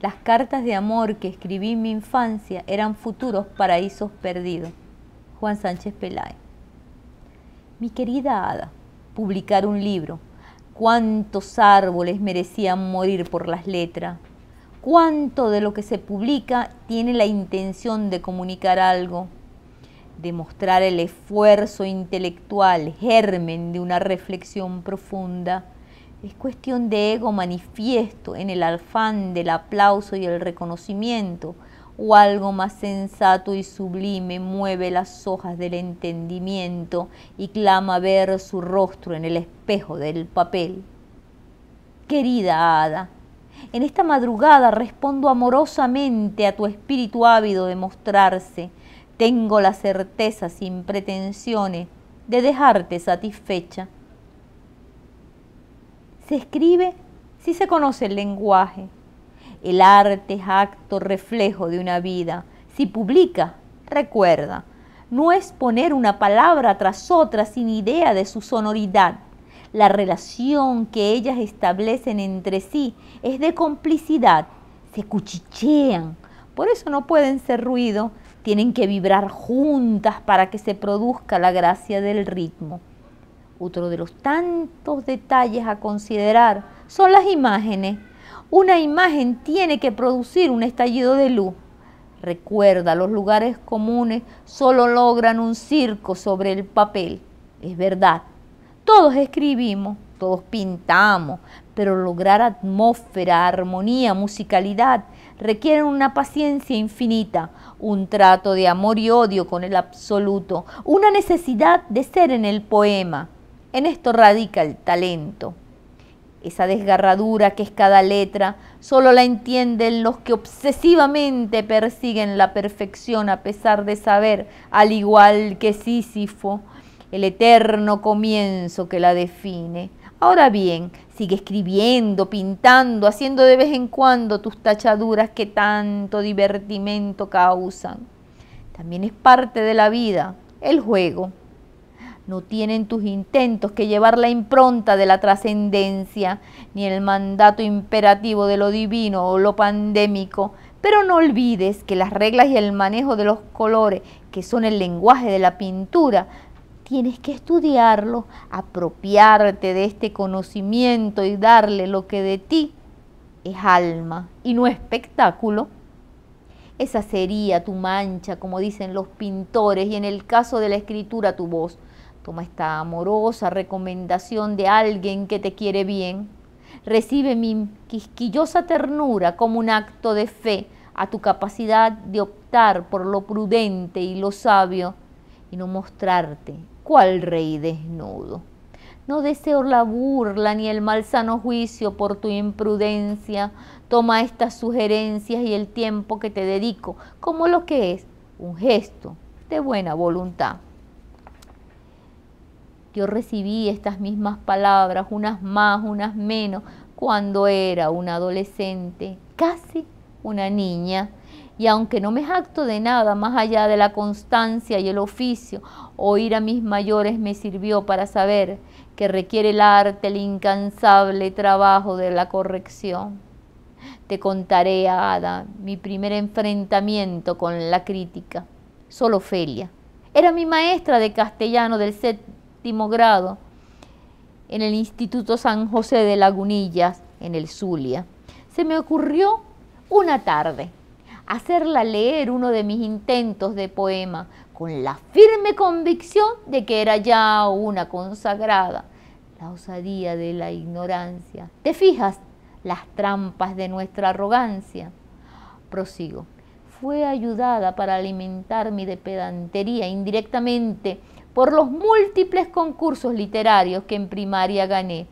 Las cartas de amor que escribí en mi infancia eran futuros paraísos perdidos. Juan Sánchez Peláez. Mi querida Ada, publicar un libro. ¿Cuántos árboles merecían morir por las letras? ¿Cuánto de lo que se publica tiene la intención de comunicar algo? Demostrar el esfuerzo intelectual, germen de una reflexión profunda es cuestión de ego manifiesto en el afán del aplauso y el reconocimiento, o algo más sensato y sublime mueve las hojas del entendimiento y clama ver su rostro en el espejo del papel. Querida hada, en esta madrugada respondo amorosamente a tu espíritu ávido de mostrarse. Tengo la certeza sin pretensiones de dejarte satisfecha se escribe si se conoce el lenguaje. El arte es acto reflejo de una vida. Si publica, recuerda. No es poner una palabra tras otra sin idea de su sonoridad. La relación que ellas establecen entre sí es de complicidad. Se cuchichean. Por eso no pueden ser ruido. Tienen que vibrar juntas para que se produzca la gracia del ritmo. Otro de los tantos detalles a considerar son las imágenes. Una imagen tiene que producir un estallido de luz. Recuerda, los lugares comunes solo logran un circo sobre el papel. Es verdad. Todos escribimos, todos pintamos, pero lograr atmósfera, armonía, musicalidad requieren una paciencia infinita, un trato de amor y odio con el absoluto, una necesidad de ser en el poema, en esto radica el talento. Esa desgarradura que es cada letra solo la entienden los que obsesivamente persiguen la perfección a pesar de saber, al igual que Sísifo, el eterno comienzo que la define. Ahora bien, sigue escribiendo, pintando, haciendo de vez en cuando tus tachaduras que tanto divertimento causan. También es parte de la vida, el juego. No tienen tus intentos que llevar la impronta de la trascendencia, ni el mandato imperativo de lo divino o lo pandémico, pero no olvides que las reglas y el manejo de los colores, que son el lenguaje de la pintura, tienes que estudiarlo, apropiarte de este conocimiento y darle lo que de ti es alma y no espectáculo. Esa sería tu mancha, como dicen los pintores, y en el caso de la escritura tu voz. Toma esta amorosa recomendación de alguien que te quiere bien. Recibe mi quisquillosa ternura como un acto de fe a tu capacidad de optar por lo prudente y lo sabio y no mostrarte cual rey desnudo. No deseo la burla ni el malsano juicio por tu imprudencia. Toma estas sugerencias y el tiempo que te dedico como lo que es un gesto de buena voluntad. Yo recibí estas mismas palabras, unas más, unas menos, cuando era una adolescente, casi una niña. Y aunque no me jacto de nada más allá de la constancia y el oficio, oír a mis mayores me sirvió para saber que requiere el arte el incansable trabajo de la corrección. Te contaré, Ada, mi primer enfrentamiento con la crítica. Solo Felia. Era mi maestra de castellano del set grado en el Instituto San José de Lagunillas, en el Zulia, se me ocurrió una tarde hacerla leer uno de mis intentos de poema con la firme convicción de que era ya una consagrada. La osadía de la ignorancia. ¿Te fijas? Las trampas de nuestra arrogancia. Prosigo. Fue ayudada para alimentar mi de pedantería indirectamente por los múltiples concursos literarios que en primaria gané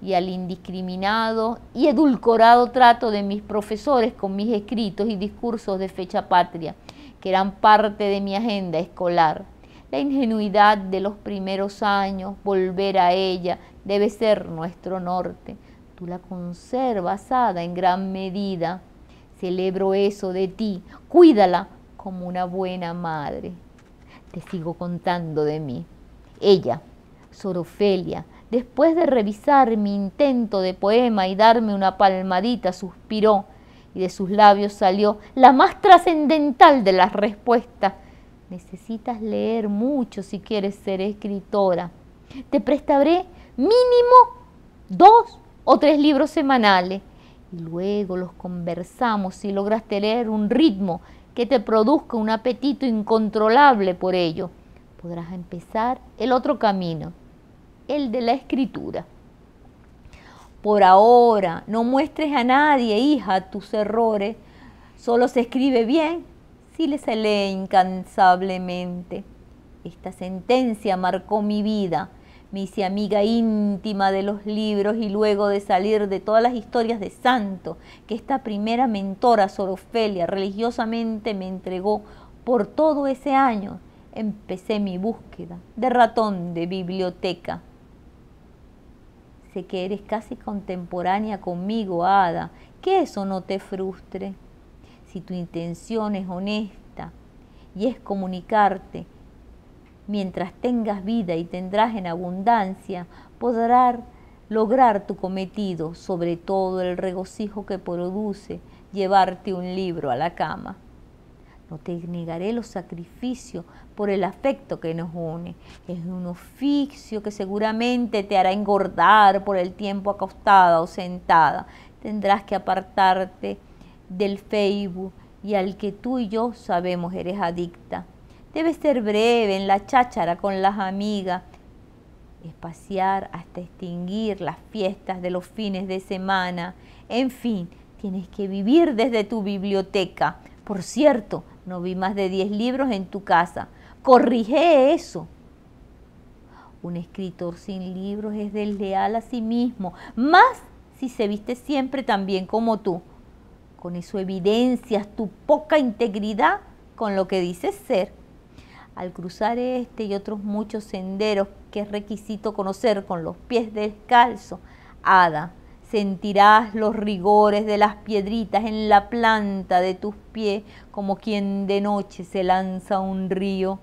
y al indiscriminado y edulcorado trato de mis profesores con mis escritos y discursos de fecha patria, que eran parte de mi agenda escolar. La ingenuidad de los primeros años, volver a ella, debe ser nuestro norte. Tú la conservas, Ada, en gran medida. Celebro eso de ti. Cuídala como una buena madre te sigo contando de mí. Ella, Sorofelia, después de revisar mi intento de poema y darme una palmadita, suspiró y de sus labios salió la más trascendental de las respuestas. Necesitas leer mucho si quieres ser escritora. Te prestaré mínimo dos o tres libros semanales y luego los conversamos si lograste leer un ritmo que te produzca un apetito incontrolable por ello, podrás empezar el otro camino, el de la escritura. Por ahora, no muestres a nadie, hija, tus errores. Solo se escribe bien si le se lee incansablemente. Esta sentencia marcó mi vida mi amiga íntima de los libros y luego de salir de todas las historias de santo que esta primera mentora, sorofelia religiosamente me entregó por todo ese año, empecé mi búsqueda de ratón de biblioteca. Sé que eres casi contemporánea conmigo, Ada, que eso no te frustre. Si tu intención es honesta y es comunicarte, Mientras tengas vida y tendrás en abundancia, podrás lograr tu cometido, sobre todo el regocijo que produce llevarte un libro a la cama. No te negaré los sacrificios por el afecto que nos une. Es un oficio que seguramente te hará engordar por el tiempo acostada o sentada. Tendrás que apartarte del Facebook y al que tú y yo sabemos eres adicta. Debe ser breve en la cháchara con las amigas, espaciar hasta extinguir las fiestas de los fines de semana. En fin, tienes que vivir desde tu biblioteca. Por cierto, no vi más de 10 libros en tu casa. Corrige eso. Un escritor sin libros es desleal a sí mismo, más si se viste siempre tan bien como tú. Con eso evidencias tu poca integridad con lo que dices ser al cruzar este y otros muchos senderos que es requisito conocer con los pies descalzos, hada, sentirás los rigores de las piedritas en la planta de tus pies, como quien de noche se lanza a un río.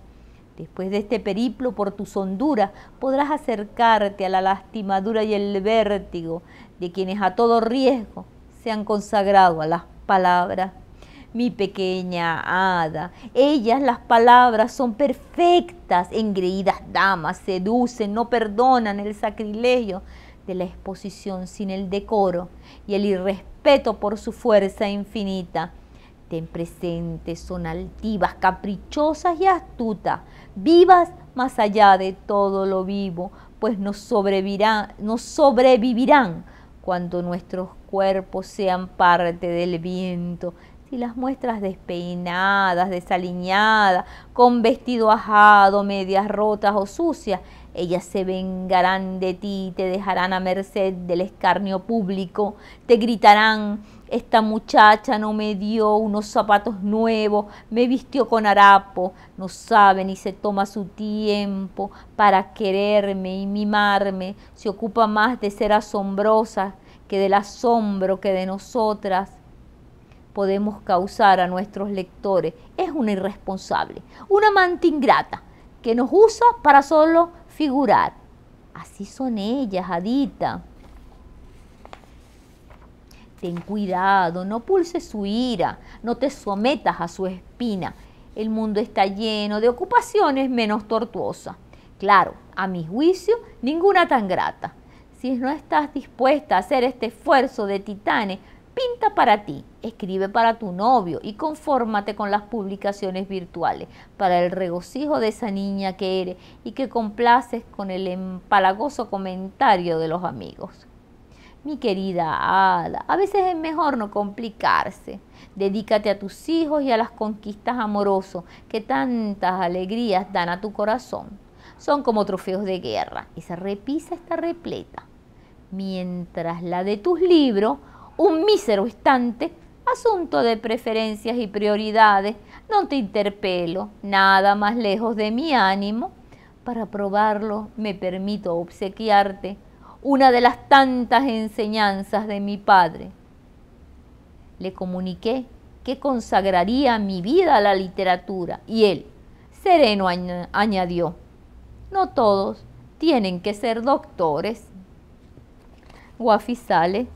Después de este periplo por tus honduras, podrás acercarte a la lastimadura y el vértigo de quienes a todo riesgo se han consagrado a las palabras mi pequeña hada. Ellas, las palabras, son perfectas, engreídas damas, seducen, no perdonan el sacrilegio de la exposición sin el decoro y el irrespeto por su fuerza infinita. Ten presente, son altivas, caprichosas y astutas, vivas más allá de todo lo vivo, pues nos sobrevivirán, sobrevivirán cuando nuestros cuerpos sean parte del viento, y las muestras despeinadas, desaliñadas, con vestido ajado, medias rotas o sucias. Ellas se vengarán de ti, te dejarán a merced del escarnio público, te gritarán, esta muchacha no me dio unos zapatos nuevos, me vistió con harapo, no sabe ni se toma su tiempo para quererme y mimarme, se ocupa más de ser asombrosa que del asombro que de nosotras podemos causar a nuestros lectores es una irresponsable, una amante ingrata que nos usa para solo figurar. Así son ellas, Adita. Ten cuidado, no pulses su ira, no te sometas a su espina. El mundo está lleno de ocupaciones menos tortuosas. Claro, a mi juicio, ninguna tan grata. Si no estás dispuesta a hacer este esfuerzo de titanes Pinta para ti, escribe para tu novio y confórmate con las publicaciones virtuales para el regocijo de esa niña que eres y que complaces con el empalagoso comentario de los amigos. Mi querida Ada, a veces es mejor no complicarse. Dedícate a tus hijos y a las conquistas amorosas que tantas alegrías dan a tu corazón. Son como trofeos de guerra. y Esa repisa está repleta. Mientras la de tus libros un mísero instante, asunto de preferencias y prioridades, no te interpelo, nada más lejos de mi ánimo. Para probarlo me permito obsequiarte una de las tantas enseñanzas de mi padre. Le comuniqué que consagraría mi vida a la literatura y él, sereno, añadió, no todos tienen que ser doctores. sale.